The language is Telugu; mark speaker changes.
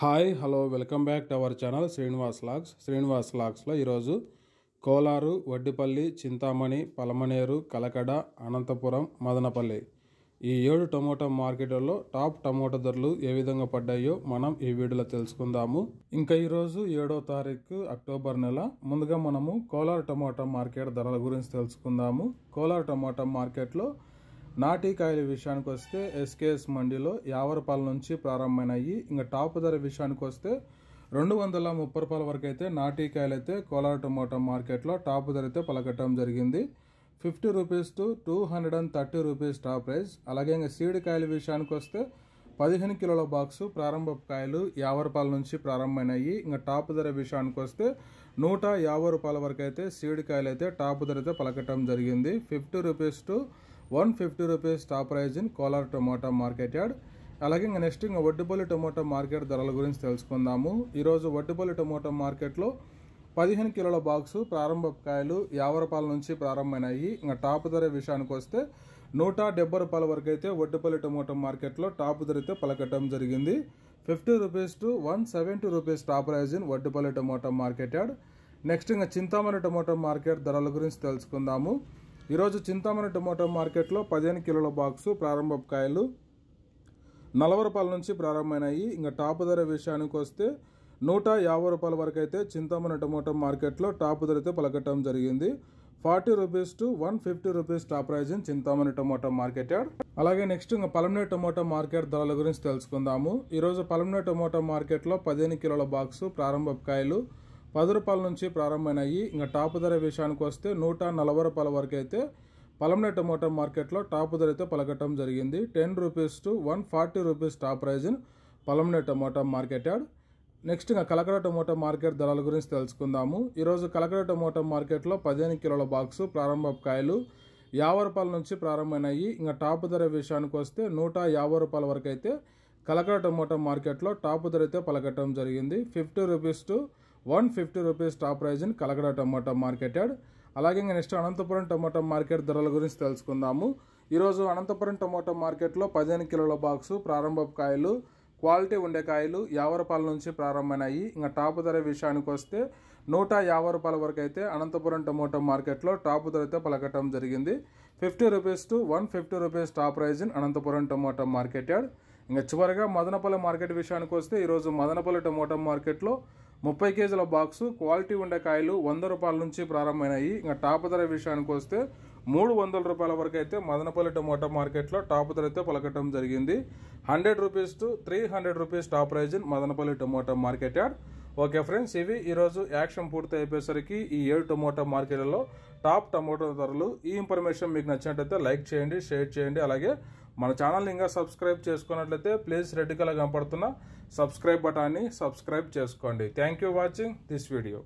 Speaker 1: hi hello welcome back to our channel Srinivas logs Srinivas లాగ్స్లో ఈరోజు కోలారు వడ్డిపల్లి చింతామణి పలమనేరు కలకడ అనంతపురం మదనపల్లి ఈ ఏడు టమోటా మార్కెట్లలో టాప్ టమోటా ధరలు ఏ విధంగా పడ్డాయో మనం ఈ వీడియోలో తెలుసుకుందాము ఇంకా ఈరోజు ఏడో తారీఖు అక్టోబర్ నెల ముందుగా మనము కోలార్ టమోటా మార్కెట్ ధరల గురించి తెలుసుకుందాము కోలార్ టమోటా మార్కెట్లో నాటీ కాయల విషయానికి వస్తే ఎస్కేఎస్ మండీలో యావ రూపాయల నుంచి ప్రారంభమైనాయి ఇంకా టాప్ ధర విషయానికి వస్తే రెండు వందల ముప్పై రూపాయల వరకు అయితే నాటీ కాయలు అయితే కోలార్ టొమాటో మార్కెట్లో టాప్ ధర అయితే పలకట్టడం జరిగింది fifty rupees to two hundred and thirty rupees top price అలాగే ఇంకా సీడ్ కాయల విషయానికి వస్తే పదిహేను కిలోల బాక్సు ప్రారంభ కాయలు యాభై రూపాయల నుంచి ప్రారంభమైనాయి ఇంకా టాప్ ధర విషయానికి వస్తే నూట యాభై రూపాయల వరకు అయితే సీడ్ కాయలు అయితే టాప్ ధర అయితే పలకటం జరిగింది fifty rupees to one fifty rupees top prize in Kolar tomato market yard అలాగే ఇంకా నెక్స్ట్ ఇంకా వడ్డుపల్లి టొమాటో మార్కెట్ ధరల గురించి తెలుసుకుందాము ఈరోజు వడ్డుపల్లి టొమాటో మార్కెట్లో పదిహేను కిలోల బాక్సు ప్రారంభ కాయలు యాభై రూపాయల నుంచి ప్రారంభమైనాయి ఇంకా టాప్ ధర విషయానికి వస్తే నూట డెబ్బై రూపాయల వరకు అయితే వడ్డుపల్లి టొమాటో మార్కెట్లో టాప్ ధర అయితే పలకటం జరిగింది fifty rupees to one seventy rupees top prize in Vaddupalli tomato market yard next ఇంకా చింతామణి టొమాటో మార్కెట్ ధరల గురించి తెలుసుకుందాము ఈరోజు చింతామణి టొమాటో మార్కెట్లో పదిహేను కిలోల బాక్సు ప్రారంభ కాయలు నలభై రూపాయల నుంచి ప్రారంభమైనాయి ఇంకా టాప్ ధర విషయానికి వస్తే నూట యాభై రూపాయల వరకు అయితే చింతామణి టొమాటో మార్కెట్లో టాప్ ధర అయితే పలకటం జరిగింది forty rupees to one fifty rupees top prize in Chintamani tomato market yard అలాగే నెక్స్ట్ ఇంకా పలమనే టొమాటో మార్కెట్ ధరల గురించి తెలుసుకుందాము ఈరోజు పలమనే టొమాటో మార్కెట్లో పదిహేను కిలోల బాక్సు ప్రారంభ కాయలు పది రూపాయల నుంచి ప్రారంభమైనాయి ఇంకా టాప్ ధర విషయానికి వస్తే నూట నలభై రూపాయల వరకు అయితే పలమనే టమోటా మార్కెట్లో టాప్ ధర అయితే పలకటం జరిగింది ten rupees to one forty rupees top prize in Palamaner tomato market yard next ఇంకా కలకడ టమోటా మార్కెట్ ధరల గురించి తెలుసుకుందాము ఈరోజు కలకడ టమోటా మార్కెట్లో పదిహేను కిలోల బాక్సు ప్రారంభ కాయలు యాభై రూపాయల నుంచి ప్రారంభమైనాయి ఇంకా టాప్ ధర విషయానికి వస్తే నూట యాభై రూపాయల వరకు అయితే కలకడ టమోటా మార్కెట్లో టాప్ ధర అయితే పలకటం జరిగింది fifty rupees to one fifty rupees top prize in Kalakada tomato market yard అలాగే ఇంకా నెక్స్ట్ అనంతపురం టమాటో మార్కెట్ ధరల గురించి తెలుసుకుందాము ఈరోజు అనంతపురం టమాటో మార్కెట్లో పదిహేను కిలోల బాక్సు ప్రారంభ కాయలు క్వాలిటీ ఉండే కాయలు యాభై పాల నుంచి ప్రారంభమైనాయి ఇంకా టాప్ ధర విషయానికి వస్తే నూట యాభై రూపాయల వరకు అయితే అనంతపురం టమాటో మార్కెట్లో టాప్ ధర అయితే పలకటం జరిగింది fifty rupees to one fifty rupees top prize in Anantapuram tomato market yard ఇంకా చివరిగా మదనపల్లి మార్కెట్ విషయానికి వస్తే ఈరోజు మదనపల్లి టమాటో మార్కెట్లో ముప్పై కేజీల బాక్సు క్వాలిటీ ఉండే కాయలు వంద రూపాయల నుంచి ప్రారంభమైనాయి ఇంకా టాప్ ధర విషయానికి వస్తే మూడు వందల రూపాయల వరకు అయితే మదనపల్లి టమోటా మార్కెట్లో టాప్ ధర అయితే పలకటం జరిగింది hundred rupees to three hundred rupees top prize in Madanapalle tomato market yard okay friends ఇవి ఈరోజు యాక్షన్ పూర్తి అయిపోయేసరికి ఈ ఏడు టమోటా మార్కెట్లలో టాప్ టమోటా ధరలు ఈ ఇన్ఫర్మేషన్ మీకు నచ్చినట్టయితే లైక్ చేయండి షేర్ చేయండి అలాగే మన ఛానల్ని ఇంకా సబ్స్క్రైబ్ చేసుకున్నట్లయితే ప్లీజ్ రెడ్ కలర్ కనపడుతున్న సబ్స్క్రైబ్ బటాన్ని సబ్స్క్రైబ్ చేసుకోండి thank you watching this video